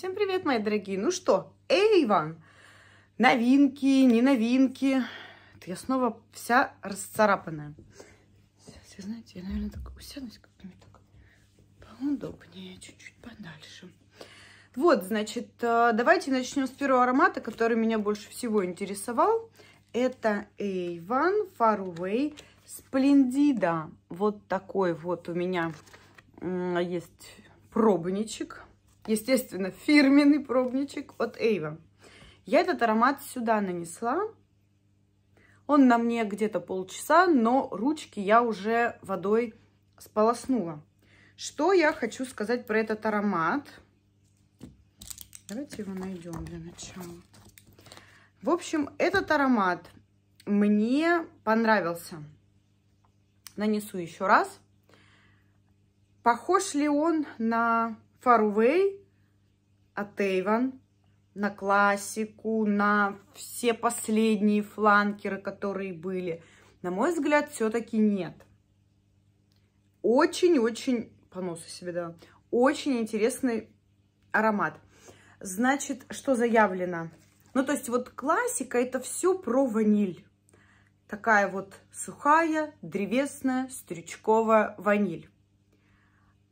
Всем привет, мои дорогие! Ну что, Эйван, новинки, не новинки. Я снова вся расцарапанная. Сейчас, я, знаете, я, наверное, так усянусь как-нибудь так поудобнее, чуть-чуть подальше. Вот, значит, э, давайте начнем с первого аромата, который меня больше всего интересовал. Это Эйван Far Away Splendida. Вот такой вот у меня есть пробничек Естественно, фирменный пробничек от Эйва. Я этот аромат сюда нанесла. Он на мне где-то полчаса, но ручки я уже водой сполоснула. Что я хочу сказать про этот аромат? Давайте его найдем для начала. В общем, этот аромат мне понравился. Нанесу еще раз. Похож ли он на фарувей, атейван на классику, на все последние фланкеры, которые были. На мой взгляд, все-таки нет. Очень-очень, по носу себе да, очень интересный аромат. Значит, что заявлено? Ну, то есть вот классика это все про ваниль. Такая вот сухая, древесная, стрючковая ваниль.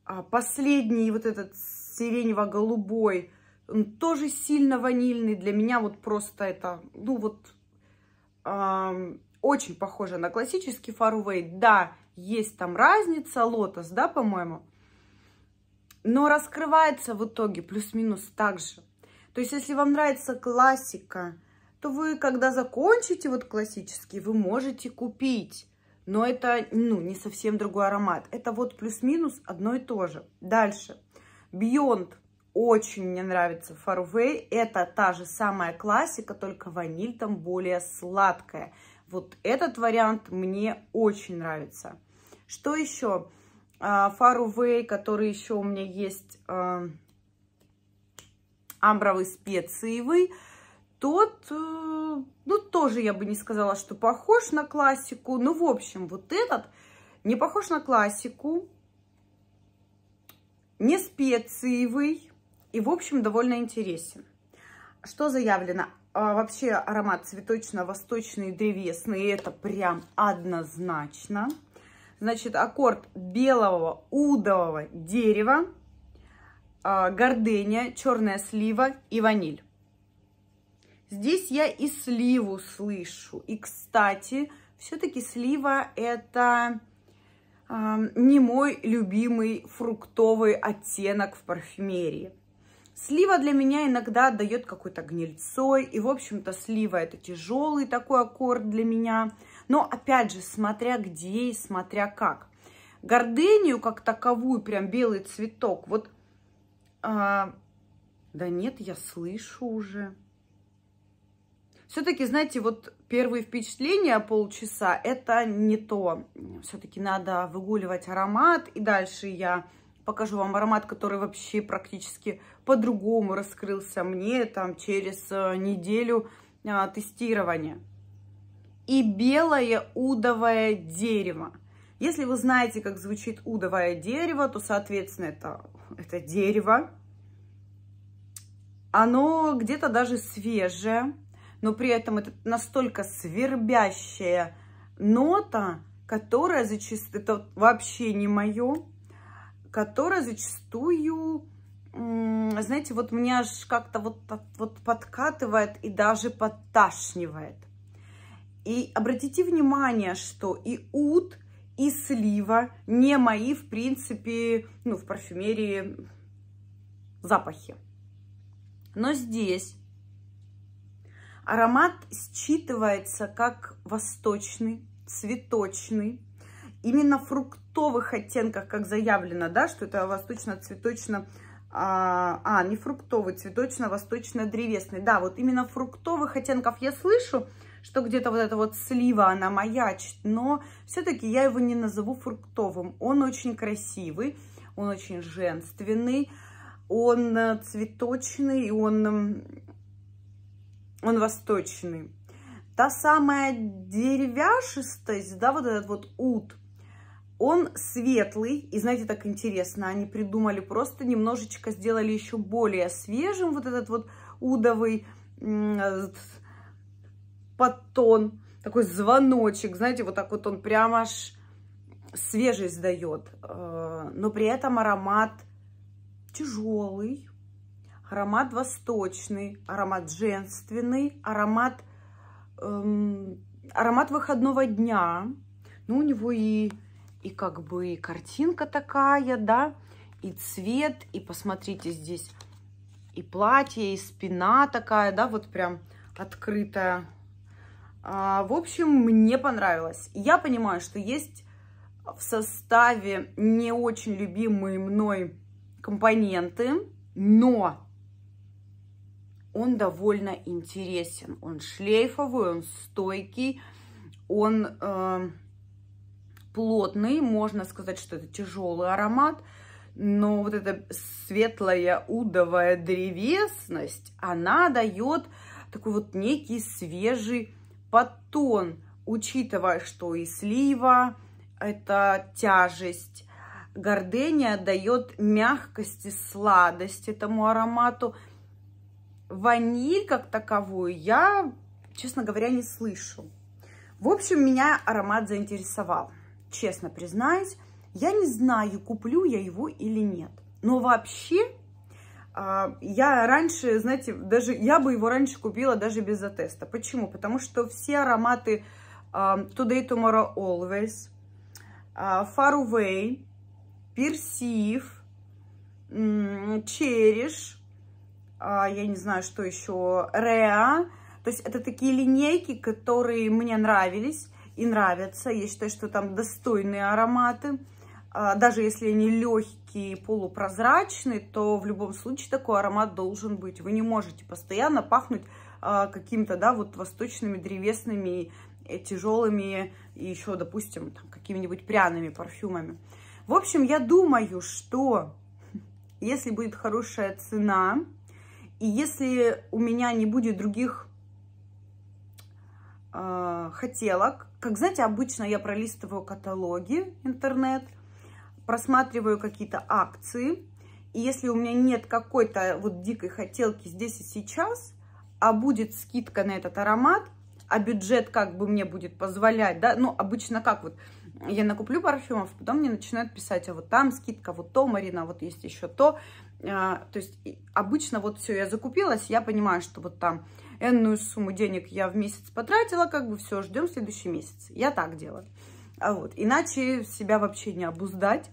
А последний вот этот сиренево-голубой, он тоже сильно ванильный. Для меня вот просто это, ну вот, э, очень похоже на классический фаруэй. Да, есть там разница, лотос, да, по-моему. Но раскрывается в итоге плюс-минус так же. То есть, если вам нравится классика, то вы, когда закончите вот классический, вы можете купить но это ну, не совсем другой аромат. Это вот плюс-минус одно и то же. Дальше. Beyond очень мне нравится Farway. Это та же самая классика, только ваниль там более сладкая. Вот этот вариант мне очень нравится. Что еще? А, Farway, который еще у меня есть а, амбровый специевый. Тот, э, ну, тоже я бы не сказала, что похож на классику. Ну, в общем, вот этот не похож на классику, не специевый и, в общем, довольно интересен. Что заявлено? А, вообще аромат цветочно-восточный, древесный, это прям однозначно. Значит, аккорд белого удового дерева, а, гордения, черная слива и ваниль. Здесь я и сливу слышу. И, кстати, все-таки слива это э, не мой любимый фруктовый оттенок в парфюмерии. Слива для меня иногда дает какой-то гнильцой. И, в общем-то, слива это тяжелый такой аккорд для меня. Но, опять же, смотря где и смотря как. Гордению как таковую, прям белый цветок, вот... Э, да нет, я слышу уже. Все-таки, знаете, вот первые впечатления полчаса – это не то. Все-таки надо выгуливать аромат. И дальше я покажу вам аромат, который вообще практически по-другому раскрылся мне там через э, неделю а, тестирования. И белое удовое дерево. Если вы знаете, как звучит удовое дерево, то, соответственно, это, это дерево. Оно где-то даже свежее но при этом это настолько свербящая нота, которая зачастую, это вообще не мое, которая зачастую, знаете, вот меня аж как-то вот, вот подкатывает и даже подташнивает. И обратите внимание, что и ут, и слива не мои, в принципе, ну, в парфюмерии запахи. Но здесь Аромат считывается как восточный, цветочный, именно фруктовых оттенках, как заявлено, да, что это восточно-цветочно, а, а, не фруктовый, цветочно-восточно-древесный. Да, вот именно фруктовых оттенков я слышу, что где-то вот эта вот слива, она маячит, но все-таки я его не назову фруктовым. Он очень красивый, он очень женственный, он э, цветочный, и он он восточный. Та самая деревяшистость, да, вот этот вот ут, он светлый, и знаете, так интересно, они придумали, просто немножечко сделали еще более свежим вот этот вот удовый подтон, такой звоночек, знаете, вот так вот он прямо аж свежесть дает, э, но при этом аромат тяжелый, аромат восточный, аромат женственный, аромат, эм, аромат выходного дня. Ну, у него и, и как бы и картинка такая, да, и цвет, и посмотрите здесь и платье, и спина такая, да, вот прям открытая. А, в общем, мне понравилось. Я понимаю, что есть в составе не очень любимые мной компоненты, но он довольно интересен. Он шлейфовый, он стойкий, он э, плотный. Можно сказать, что это тяжелый аромат. Но вот эта светлая удовая древесность, она дает такой вот некий свежий подтон, учитывая, что и слива – это тяжесть, гордения дает мягкость и сладость этому аромату – ваниль как таковую я, честно говоря, не слышу. В общем, меня аромат заинтересовал. Честно признаюсь, я не знаю, куплю я его или нет. Но вообще, а, я раньше, знаете, даже я бы его раньше купила даже без затеста. Почему? Потому что все ароматы а, Today, Tomorrow, Always, а, Far Away, Персив, Cherish, а, я не знаю, что еще, Реа. То есть это такие линейки, которые мне нравились и нравятся. Я считаю, что там достойные ароматы. А, даже если они легкие, полупрозрачные, то в любом случае такой аромат должен быть. Вы не можете постоянно пахнуть а, какими-то, да, вот восточными, древесными, э, тяжелыми и еще, допустим, какими-нибудь пряными парфюмами. В общем, я думаю, что если будет хорошая цена, и если у меня не будет других э, хотелок, как, знаете, обычно я пролистываю каталоги интернет, просматриваю какие-то акции, и если у меня нет какой-то вот дикой хотелки здесь и сейчас, а будет скидка на этот аромат, а бюджет как бы мне будет позволять, да, ну, обычно как вот, я накуплю парфюмов, потом мне начинают писать, а вот там скидка, вот то, Марина, вот есть еще то. А, то есть обычно вот все, я закупилась, я понимаю, что вот там энную сумму денег я в месяц потратила, как бы все, ждем следующий месяц. Я так делаю. А вот, иначе себя вообще не обуздать.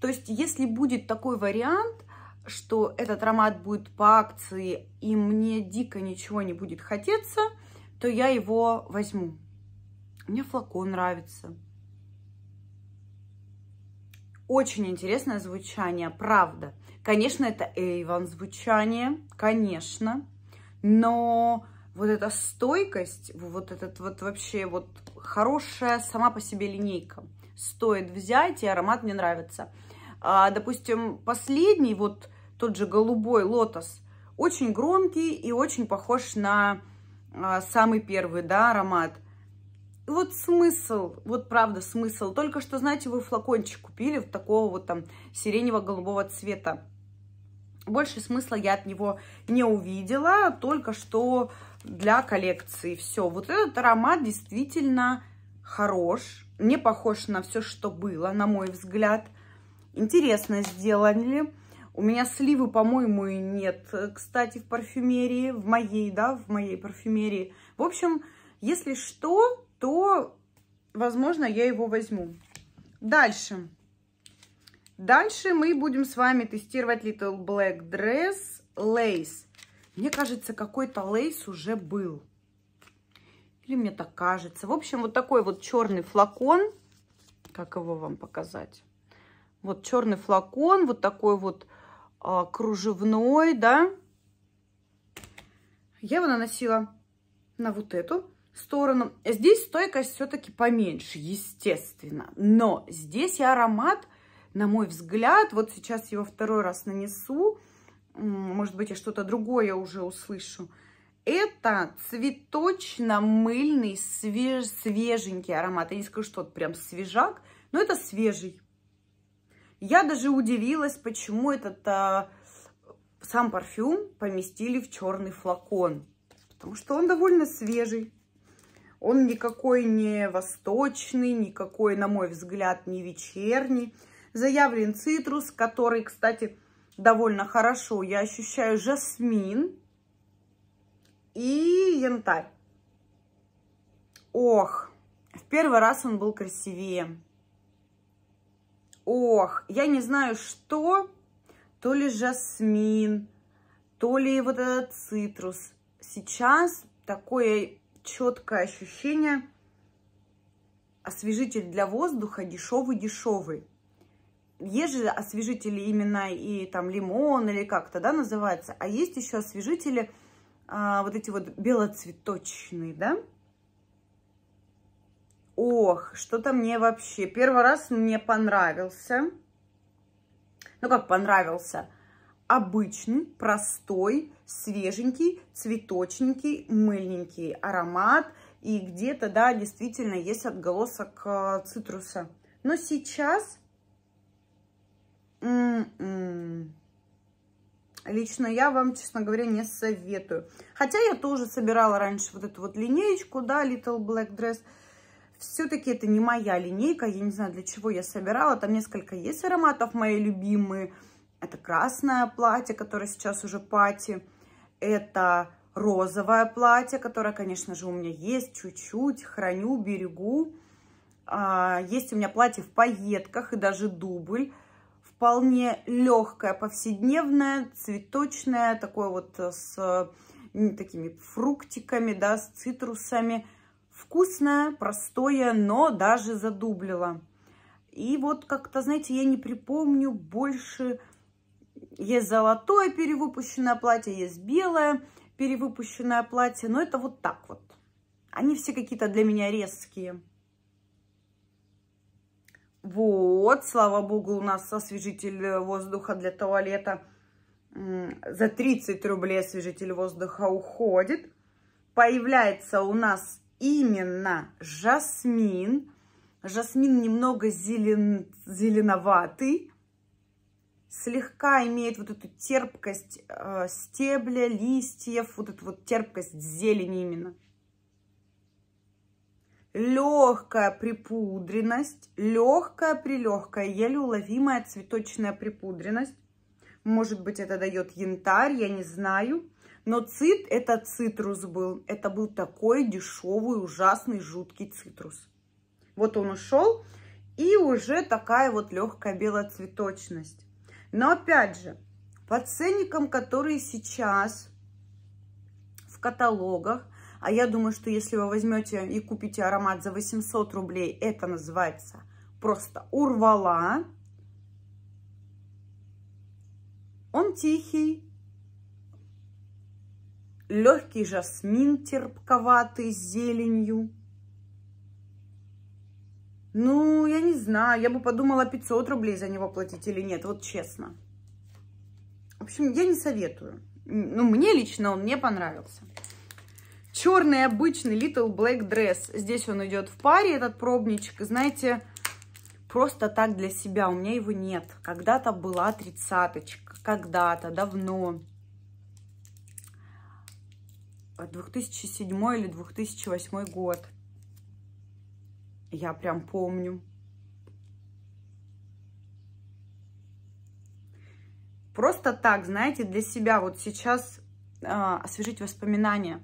То есть если будет такой вариант, что этот аромат будет по акции, и мне дико ничего не будет хотеться, то я его возьму. Мне флакон нравится. Очень интересное звучание, правда. Конечно, это Эйвон звучание, конечно, но вот эта стойкость, вот этот вот вообще вот хорошая сама по себе линейка. Стоит взять, и аромат мне нравится. А, допустим, последний, вот тот же голубой лотос, очень громкий и очень похож на а, самый первый, да, аромат – вот смысл, вот правда смысл. Только что, знаете, вы флакончик купили вот такого вот там сиренево-голубого цвета. Больше смысла я от него не увидела, только что для коллекции. Все, вот этот аромат действительно хорош, не похож на все, что было, на мой взгляд. Интересно сделали. У меня сливы, по-моему, и нет, кстати, в парфюмерии, в моей, да, в моей парфюмерии. В общем, если что, то, возможно, я его возьму. Дальше. Дальше мы будем с вами тестировать Little Black Dress Lace. Мне кажется, какой-то лейс уже был. Или мне так кажется. В общем, вот такой вот черный флакон. Как его вам показать? Вот черный флакон, вот такой вот а, кружевной, да. Я его наносила на вот эту сторону. Здесь стойкость все-таки поменьше, естественно. Но здесь и аромат, на мой взгляд, вот сейчас его второй раз нанесу, может быть, я что-то другое уже услышу. Это цветочно-мыльный, свеж, свеженький аромат. Я не скажу, что это прям свежак, но это свежий. Я даже удивилась, почему этот а, сам парфюм поместили в черный флакон. Потому что он довольно свежий. Он никакой не восточный, никакой, на мой взгляд, не вечерний. Заявлен цитрус, который, кстати, довольно хорошо. Я ощущаю жасмин и янтарь. Ох, в первый раз он был красивее. Ох, я не знаю, что, то ли жасмин, то ли вот этот цитрус. Сейчас такое четкое ощущение. Освежитель для воздуха дешевый-дешевый. Есть же освежители именно и там лимон или как-то, да, называется. А есть еще освежители а, вот эти вот белоцветочные, да. Ох, что-то мне вообще. Первый раз мне понравился. Ну, как понравился? Обычный, простой свеженький, цветочненький, мыльненький аромат. И где-то, да, действительно есть отголосок э, цитруса. Но сейчас М м-м, -м. лично я вам, честно говоря, не советую. Хотя я тоже собирала раньше вот эту вот линеечку, да, Little Black Dress. Все-таки это не моя линейка, я не знаю, для чего я собирала. Там несколько есть ароматов мои любимые. Это красное платье, которое сейчас уже пати это розовое платье, которое, конечно же, у меня есть чуть-чуть, храню, берегу. А, есть у меня платье в пайетках и даже дубль. Вполне легкое, повседневное, цветочное, такое вот с такими фруктиками, да, с цитрусами. Вкусное, простое, но даже задублило. И вот как-то, знаете, я не припомню больше есть золотое перевыпущенное платье, есть белое перевыпущенное платье. Но это вот так вот. Они все какие-то для меня резкие. Вот, слава богу, у нас освежитель воздуха для туалета. За 30 рублей освежитель воздуха уходит. Появляется у нас именно жасмин. Жасмин немного зелен... зеленоватый слегка имеет вот эту терпкость э, стебля, листьев, вот эту вот терпкость зелени именно. Легкая припудренность, легкая прилегкая, еле уловимая цветочная припудренность. Может быть, это дает янтарь, я не знаю. Но цит, это цитрус был. Это был такой дешевый, ужасный, жуткий цитрус. Вот он ушел, и уже такая вот легкая белоцветочность. Но опять же, по ценникам, которые сейчас в каталогах, а я думаю, что если вы возьмете и купите аромат за 800 рублей, это называется просто урвала. Он тихий, легкий жасмин терпковатый с зеленью. Ну, я не знаю, я бы подумала 500 рублей за него платить или нет, вот честно. В общем, я не советую. Ну, мне лично он не понравился. Черный обычный Little Black Dress. Здесь он идет в паре, этот пробничек. Знаете, просто так для себя. У меня его нет. Когда-то была тридцаточка. Когда-то, давно. 2007 или 2008 год. Я прям помню. Просто так, знаете, для себя вот сейчас э, освежить воспоминания.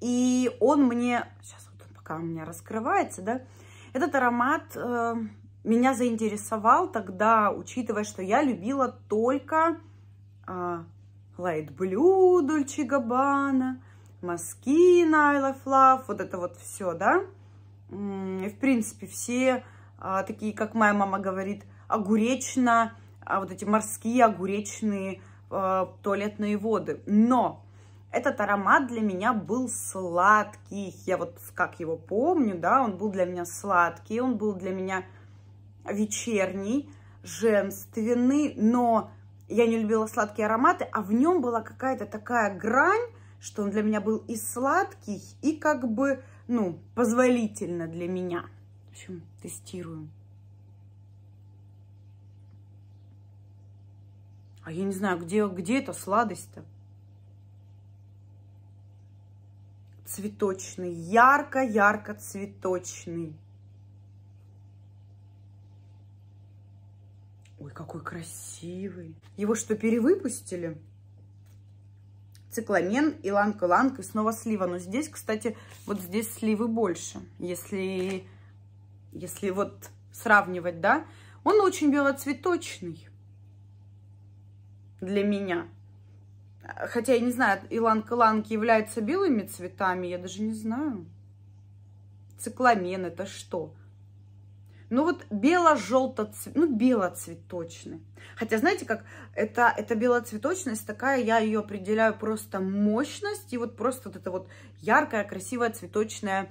И он мне... Сейчас вот пока у меня раскрывается, да? Этот аромат э, меня заинтересовал тогда, учитывая, что я любила только э, Light Blue, Dolce Gabbana, Moschino, I Love Love, вот это вот все, да? в принципе, все а, такие, как моя мама говорит, огуречно, а вот эти морские огуречные а, туалетные воды. Но этот аромат для меня был сладкий. Я вот как его помню, да, он был для меня сладкий, он был для меня вечерний, женственный, но я не любила сладкие ароматы, а в нем была какая-то такая грань, что он для меня был и сладкий, и как бы, ну, позволительно для меня. В общем, тестируем. А я не знаю, где, где эта сладость-то? Цветочный, ярко-ярко цветочный. Ой, какой красивый. Его что, перевыпустили? цикламен, иланг-иланг и снова слива. Но здесь, кстати, вот здесь сливы больше, если, если вот сравнивать, да. Он очень белоцветочный для меня. Хотя я не знаю, иланг-иланг являются белыми цветами, я даже не знаю. Цикламен это что? Ну вот бело-желто, ну белоцветочный. Хотя знаете, как это, это белоцветочность такая, я ее определяю просто мощность и вот просто вот это вот яркое, красивое цветочное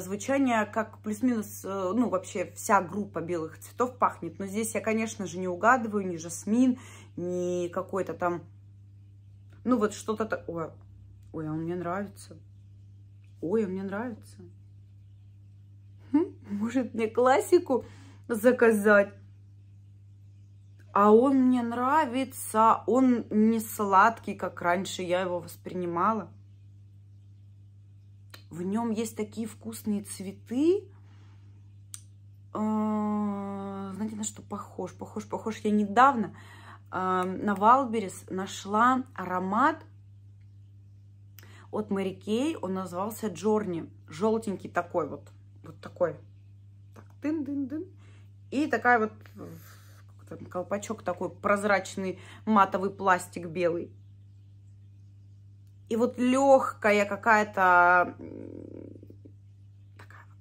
звучание, как плюс-минус, э, ну вообще вся группа белых цветов пахнет. Но здесь я, конечно же, не угадываю ни жасмин, ни какой-то там, ну вот что-то Ой, Ой, а он мне нравится. Ой, он мне нравится может мне классику заказать? А он мне нравится, он не сладкий, как раньше я его воспринимала. В нем есть такие вкусные цветы. А, знаете, на что похож? Похож, похож. Я недавно а, на Валберес нашла аромат от Мэри Кей. Он назывался Джорни. Желтенький такой вот. Вот такой. Так, дын-дын-дын. И такая вот колпачок такой прозрачный матовый пластик белый. И вот легкая какая-то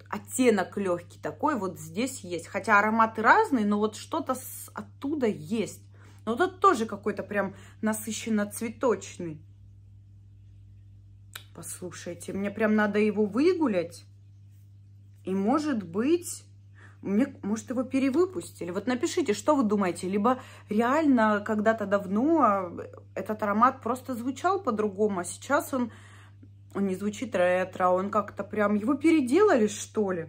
оттенок легкий такой вот здесь есть. Хотя ароматы разные, но вот что-то оттуда есть. Но вот это тоже какой-то прям насыщенно цветочный. Послушайте, мне прям надо его выгулять. И может быть, мне, может, его перевыпустили. Вот напишите, что вы думаете. Либо реально когда-то давно а, этот аромат просто звучал по-другому, а сейчас он, он не звучит ретро, а он как-то прям... Его переделали, что ли?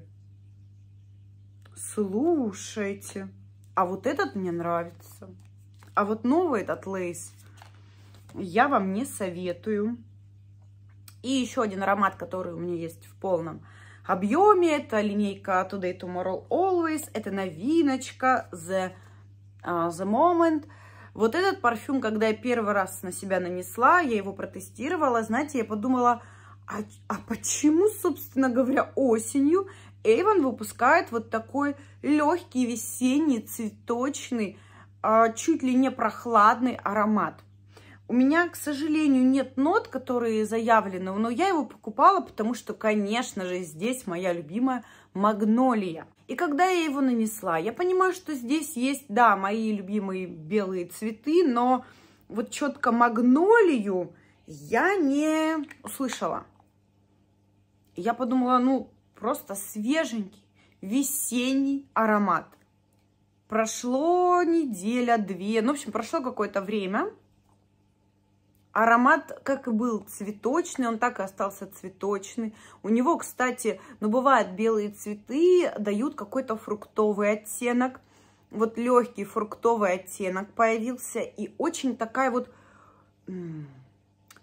Слушайте. А вот этот мне нравится. А вот новый этот лейс я вам не советую. И еще один аромат, который у меня есть в полном объеме. Это линейка Today, Tomorrow, Always. Это новиночка The, uh, The Moment. Вот этот парфюм, когда я первый раз на себя нанесла, я его протестировала, знаете, я подумала, а, а почему, собственно говоря, осенью Эйвон выпускает вот такой легкий весенний цветочный, а, чуть ли не прохладный аромат. У меня, к сожалению, нет нот, которые заявлены, но я его покупала, потому что, конечно же, здесь моя любимая магнолия. И когда я его нанесла, я понимаю, что здесь есть, да, мои любимые белые цветы, но вот четко магнолию я не услышала. Я подумала, ну, просто свеженький весенний аромат. Прошло неделя, две, ну, в общем, прошло какое-то время – аромат как и был цветочный, он так и остался цветочный. У него, кстати, ну бывают белые цветы, дают какой-то фруктовый оттенок. Вот легкий фруктовый оттенок появился. И очень такая вот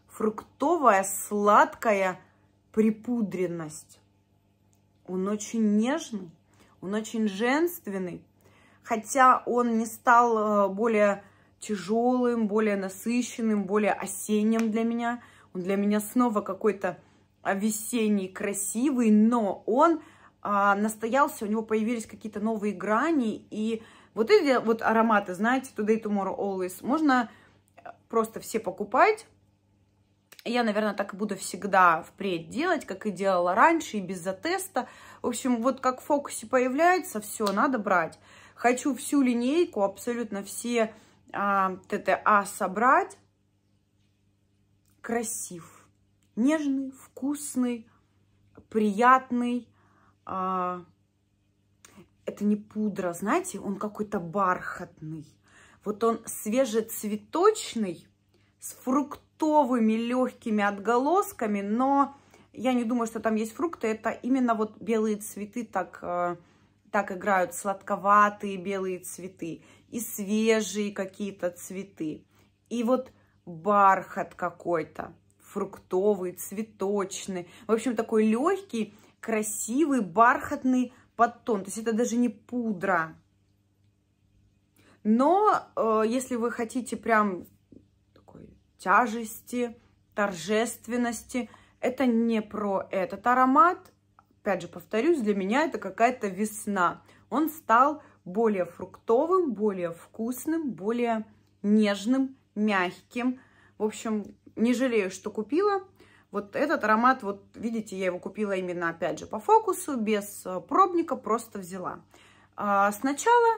фруктовая, сладкая припудренность. Он очень нежный, он очень женственный. Хотя он не стал э, более тяжелым, более насыщенным, более осенним для меня. Он для меня снова какой-то а, весенний, красивый, но он а, настоялся, у него появились какие-то новые грани, и вот эти вот ароматы, знаете, Today, Tomorrow, Always, можно э, просто все покупать. Я, наверное, так и буду всегда впредь делать, как и делала раньше, и без-за В общем, вот как в фокусе появляется, все, надо брать. Хочу всю линейку, абсолютно все ТТА «а» собрать, красив, нежный, вкусный, приятный. А, это не пудра, знаете, он какой-то бархатный. Вот он свежецветочный, с фруктовыми легкими отголосками, но я не думаю, что там есть фрукты. Это именно вот белые цветы так, э, так играют, сладковатые белые цветы и свежие какие-то цветы, и вот бархат какой-то, фруктовый, цветочный. В общем, такой легкий, красивый, бархатный подтон. То есть это даже не пудра. Но э, если вы хотите прям такой тяжести, торжественности, это не про этот аромат. Опять же, повторюсь, для меня это какая-то весна. Он стал более фруктовым, более вкусным, более нежным, мягким. В общем, не жалею, что купила. Вот этот аромат, вот видите, я его купила именно, опять же, по фокусу, без э, пробника, просто взяла. А сначала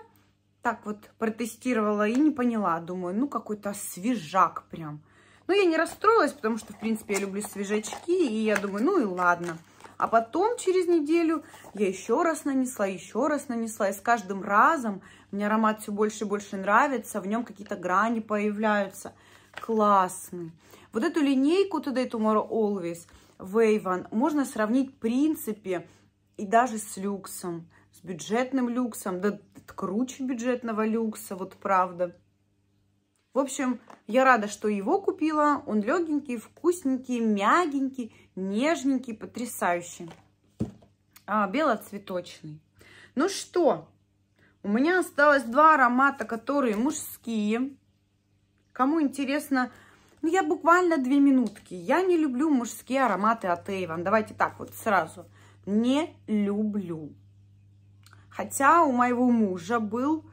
так вот протестировала и не поняла. Думаю, ну какой-то свежак прям. Но ну, я не расстроилась, потому что, в принципе, я люблю свежачки, и я думаю, ну и ладно. А потом через неделю я еще раз нанесла, еще раз нанесла. И с каждым разом мне аромат все больше и больше нравится. В нем какие-то грани появляются. Классный. Вот эту линейку Today Tomorrow Always Вейван можно сравнить в принципе и даже с люксом. С бюджетным люксом. Да круче бюджетного люкса, вот правда. В общем, я рада, что его купила. Он легенький, вкусненький, мягенький, нежненький, потрясающий. А, белоцветочный. Ну что, у меня осталось два аромата, которые мужские. Кому интересно, ну я буквально две минутки. Я не люблю мужские ароматы от Avon. Давайте так вот сразу. Не люблю. Хотя у моего мужа был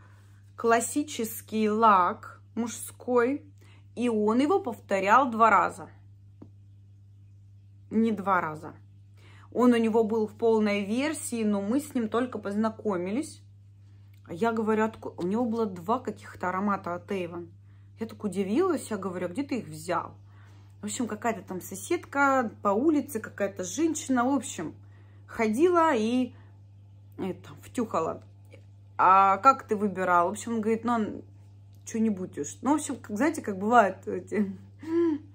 классический лак мужской, и он его повторял два раза. Не два раза. Он у него был в полной версии, но мы с ним только познакомились. Я говорю, откуда? у него было два каких-то аромата от Эйвен. Я так удивилась, я говорю, «А где ты их взял? В общем, какая-то там соседка по улице, какая-то женщина, в общем, ходила и это, втюхала. А как ты выбирал? В общем, он говорит, ну, что-нибудь уж. Ну, в общем, как, знаете, как бывают эти,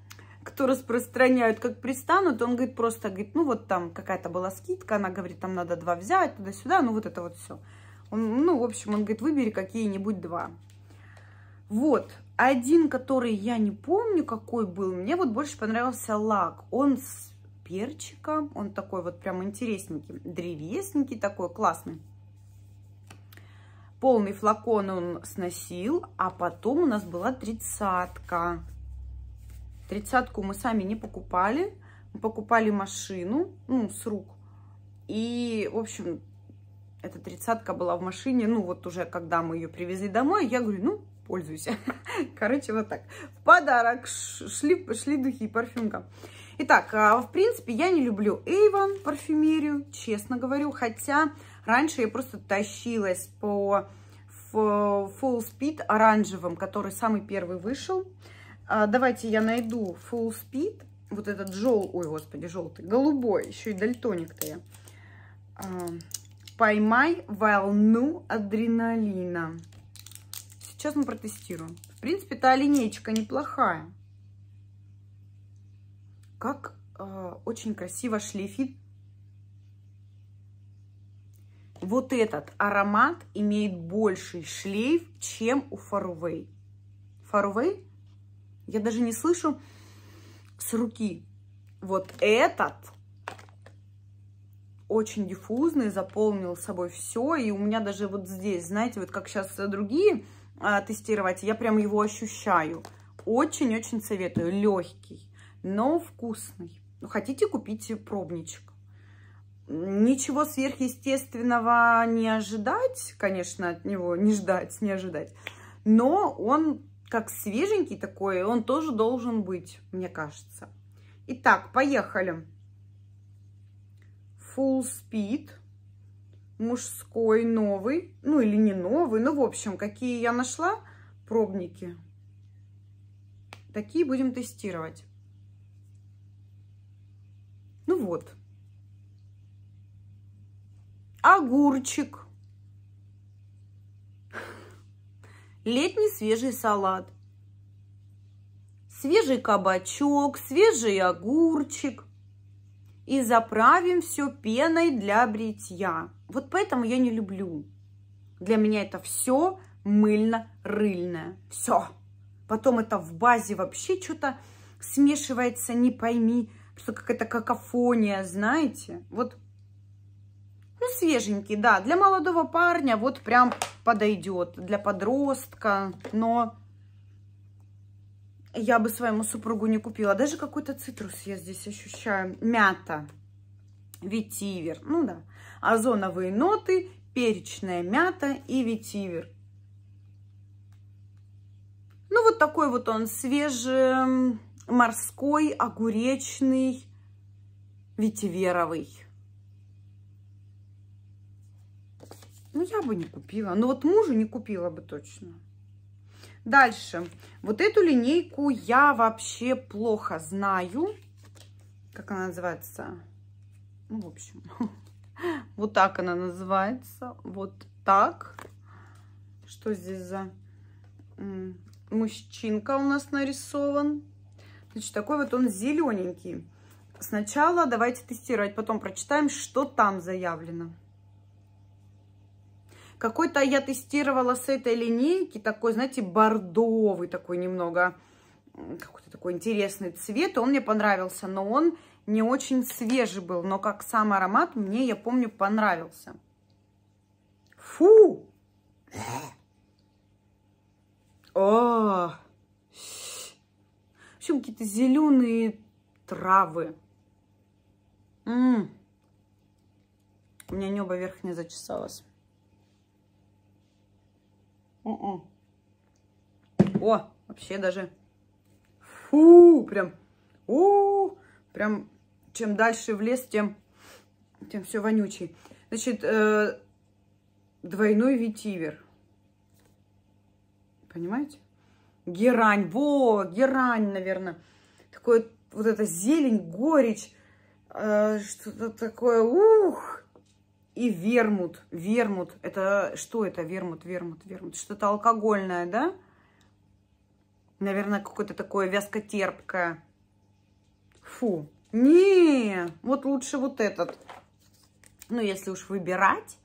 кто распространяют, как пристанут, он говорит просто, говорит, ну, вот там какая-то была скидка, она говорит, там надо два взять, туда-сюда, ну, вот это вот все. ну, в общем, он говорит, выбери какие-нибудь два. Вот, один, который я не помню, какой был, мне вот больше понравился лак. Он с перчиком, он такой вот прям интересненький, древесненький такой, классный. Полный флакон он сносил, а потом у нас была тридцатка. Тридцатку мы сами не покупали. Мы покупали машину, ну, с рук. И, в общем, эта тридцатка была в машине, ну, вот уже когда мы ее привезли домой, я говорю, ну, пользуйся. Короче, вот так. В подарок шли, шли духи, парфюмка. Итак, а, в принципе, я не люблю Эйвон парфюмерию, честно говорю, хотя Раньше я просто тащилась по Full Speed оранжевым, который самый первый вышел. А, давайте я найду Full Speed, вот этот желтый, ой, господи, желтый, голубой, еще и дальтоник-то я. А, поймай волну адреналина. Сейчас мы протестируем. В принципе, та линейка неплохая. Как э, очень красиво шлифит вот этот аромат имеет больший шлейф, чем у Фарувей. Фарувей? Я даже не слышу с руки. Вот этот очень диффузный, заполнил собой все. И у меня даже вот здесь, знаете, вот как сейчас другие а, тестировать, я прям его ощущаю. Очень-очень советую. Легкий, но вкусный. Ну, хотите купить пробничек? Ничего сверхъестественного не ожидать, конечно, от него не ждать, не ожидать. Но он как свеженький такой, он тоже должен быть, мне кажется. Итак, поехали. Full Speed. Мужской, новый. Ну, или не новый. Ну, в общем, какие я нашла пробники. Такие будем тестировать. Ну вот огурчик, летний свежий салат, свежий кабачок, свежий огурчик. И заправим все пеной для бритья. Вот поэтому я не люблю. Для меня это все мыльно-рыльное. Все. Потом это в базе вообще что-то смешивается, не пойми. что какая-то какофония, знаете? Вот ну, свеженький, да. Для молодого парня вот прям подойдет. Для подростка. Но я бы своему супругу не купила. Даже какой-то цитрус я здесь ощущаю. Мята. Ветивер. Ну да. Озоновые ноты, перечная мята и ветивер. Ну, вот такой вот он свежий, морской, огуречный, ветиверовый. Ну, я бы не купила. Но ну, вот мужу не купила бы точно. Дальше. Вот эту линейку я вообще плохо знаю. Как она называется? Ну, в общем, вот так она называется. Вот так. Что здесь за мужчинка у нас нарисован? Значит, такой вот он зелененький. Сначала давайте тестировать, потом прочитаем, что там заявлено. Какой-то я тестировала с этой линейки, такой, знаете, бордовый такой немного, какой-то такой интересный цвет. Он мне понравился, но он не очень свежий был. Но как сам аромат мне, я помню, понравился. Фу! О! В общем, какие-то зеленые травы. М -м. У меня небо верхнее зачесалось. М-м. О, вообще даже... Фу, прям... О, прям чем дальше в лес, тем, тем все вонючий. Значит, э, двойной ветивер. Понимаете? Герань. Во, герань, наверное. Такое вот эта зелень, горечь. Э, Что-то такое. Ух! и вермут. Вермут. Это что это? Вермут, вермут, вермут. Что-то алкогольное, да? Наверное, какое-то такое вязкотерпкое. Фу. Не, вот лучше вот этот. Ну, если уж выбирать,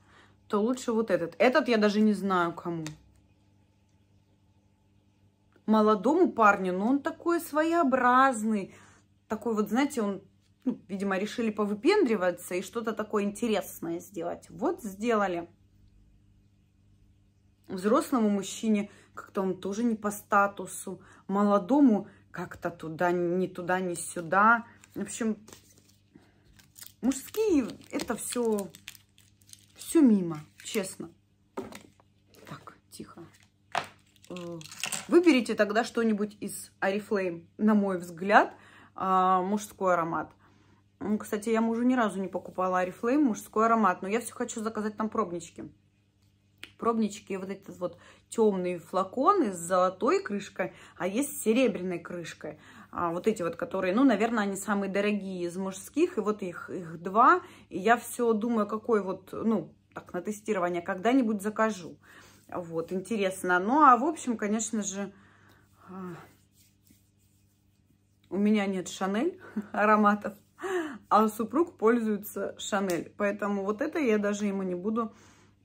то лучше вот этот. Этот я даже не знаю кому. Молодому парню, но он такой своеобразный. Такой вот, знаете, он ну, видимо, решили повыпендриваться и что-то такое интересное сделать. Вот сделали. Взрослому мужчине как-то он тоже не по статусу, молодому как-то туда, не туда, не сюда. В общем, мужские это все, все мимо, честно. Так, тихо. Э, выберите тогда что-нибудь из Арифлейм, на мой взгляд, э, мужской аромат. Кстати, я мужу ни разу не покупала Oriflame мужской аромат, но я все хочу заказать там пробнички. Пробнички, вот этот вот темные флаконы с золотой крышкой, а есть с серебряной крышкой. А вот эти вот, которые, ну, наверное, они самые дорогие из мужских, и вот их, их два. И я все думаю, какой вот, ну, так, на тестирование когда-нибудь закажу. Вот, интересно. Ну, а в общем, конечно же, а, у меня нет Шанель ароматов а супруг пользуется Шанель. Поэтому вот это я даже ему не буду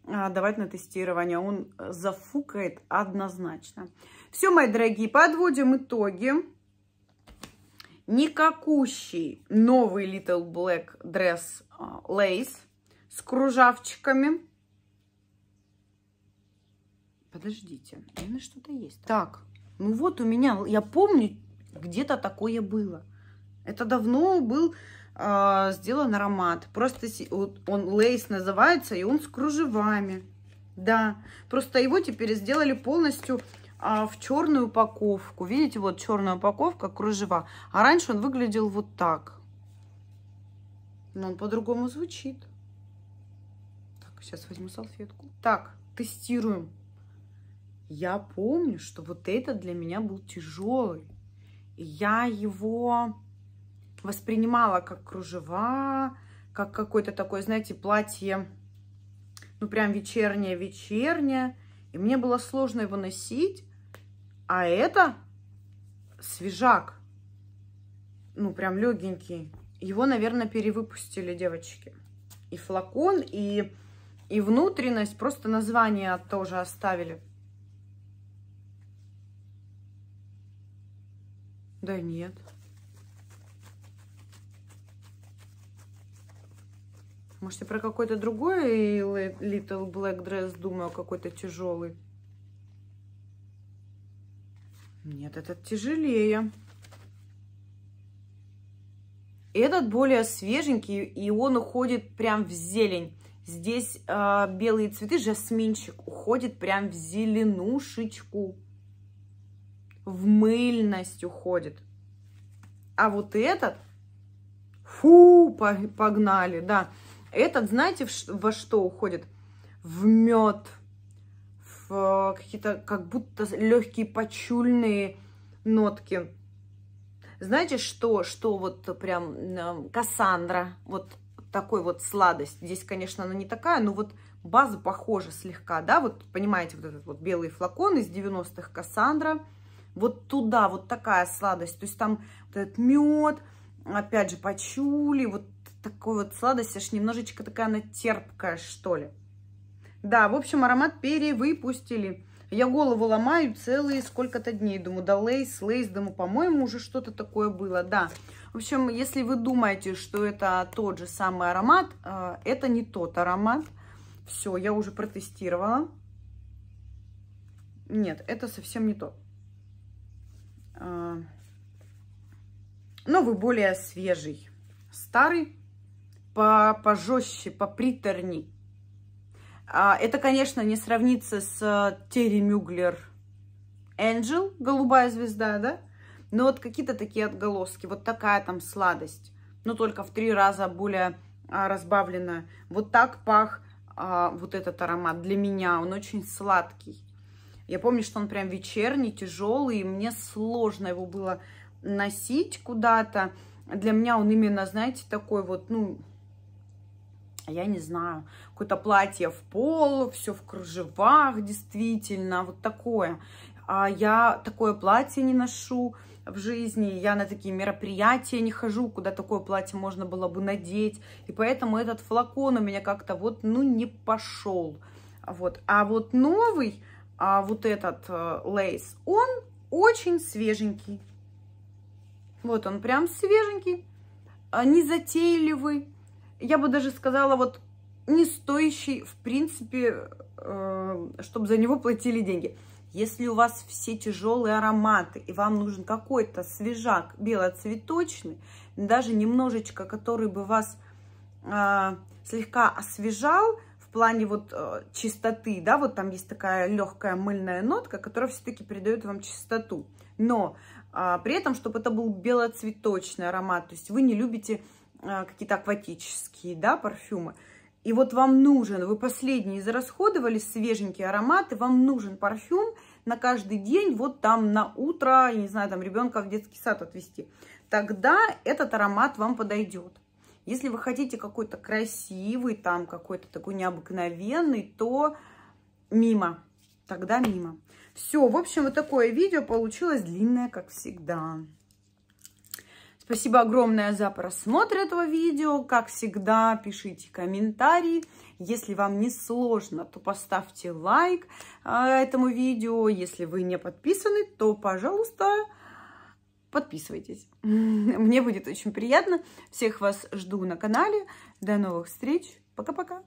а, давать на тестирование. Он зафукает однозначно. Все, мои дорогие, подводим итоги. Никакущий новый Little Black Dress а, Lace с кружавчиками. Подождите, наверное, что-то есть. Так, ну вот у меня, я помню, где-то такое было. Это давно был э, сделан аромат. Просто он лейс называется, и он с кружевами. Да, просто его теперь сделали полностью а, в черную упаковку. Видите, вот черная упаковка, кружева. А раньше он выглядел вот так. Но он по-другому звучит. Так, сейчас возьму салфетку. Так, тестируем. Я помню, что вот этот для меня был тяжелый. Я его воспринимала как кружева, как какое-то такое, знаете, платье, ну, прям вечернее-вечернее. И мне было сложно его носить, а это свежак, ну, прям легенький. Его, наверное, перевыпустили девочки. И флакон, и, и внутренность, просто название тоже оставили. Да нет. Может, я про какой-то другой Little Black Dress думаю, а какой-то тяжелый. Нет, этот тяжелее. Этот более свеженький, и он уходит прям в зелень. Здесь э, белые цветы, жасминчик, уходит прям в зеленушечку. В мыльность уходит. А вот этот, фу, погнали, да. Этот, знаете, во что уходит? В мед, в какие-то как будто легкие почульные нотки. Знаете, что, что вот прям Кассандра, вот такой вот сладость. Здесь, конечно, она не такая, но вот база похожа слегка, да, вот понимаете, вот этот вот белый флакон из 90-х Кассандра, вот туда вот такая сладость, то есть там вот этот мед, опять же, почули, вот такой вот сладость, аж немножечко такая она терпкая, что ли. Да, в общем, аромат перевыпустили. Я голову ломаю целые сколько-то дней. Думаю, да лейс, лейс, думаю, по-моему, уже что-то такое было, да. В общем, если вы думаете, что это тот же самый аромат, э, это не тот аромат. Все, я уже протестировала. Нет, это совсем не то э, Новый более свежий. Старый по, пожестче, поприторней. А, это, конечно, не сравнится с э, Терри Мюглер Энджел, голубая звезда, да? Но вот какие-то такие отголоски, вот такая там сладость, но только в три раза более а, разбавленная. Вот так пах а, вот этот аромат для меня, он очень сладкий. Я помню, что он прям вечерний, тяжелый, и мне сложно его было носить куда-то. Для меня он именно, знаете, такой вот, ну, а я не знаю, какое-то платье в пол, все в кружевах, действительно, вот такое. А я такое платье не ношу в жизни, я на такие мероприятия не хожу, куда такое платье можно было бы надеть, и поэтому этот флакон у меня как-то вот, ну, не пошел. Вот. А вот новый, а вот этот э, лейс, он очень свеженький. Вот он прям свеженький, а незатейливый я бы даже сказала, вот не стоящий, в принципе, э, чтобы за него платили деньги. Если у вас все тяжелые ароматы, и вам нужен какой-то свежак белоцветочный, даже немножечко, который бы вас э, слегка освежал, в плане вот э, чистоты, да, вот там есть такая легкая мыльная нотка, которая все-таки придает вам чистоту. Но э, при этом, чтобы это был белоцветочный аромат, то есть вы не любите а, какие-то акватические, да, парфюмы. И вот вам нужен, вы последний израсходовали свеженькие ароматы, вам нужен парфюм на каждый день, вот там на утро, я не знаю, там ребенка в детский сад отвезти. Тогда этот аромат вам подойдет. Если вы хотите какой-то красивый, там какой-то такой необыкновенный, то мимо, тогда мимо. Все, в общем, вот такое видео получилось длинное, как всегда. Спасибо огромное за просмотр этого видео. Как всегда, пишите комментарии. Если вам не сложно, то поставьте лайк а, этому видео. Если вы не подписаны, то, пожалуйста, подписывайтесь. Мне будет очень приятно. Всех вас жду на канале. До новых встреч. Пока-пока.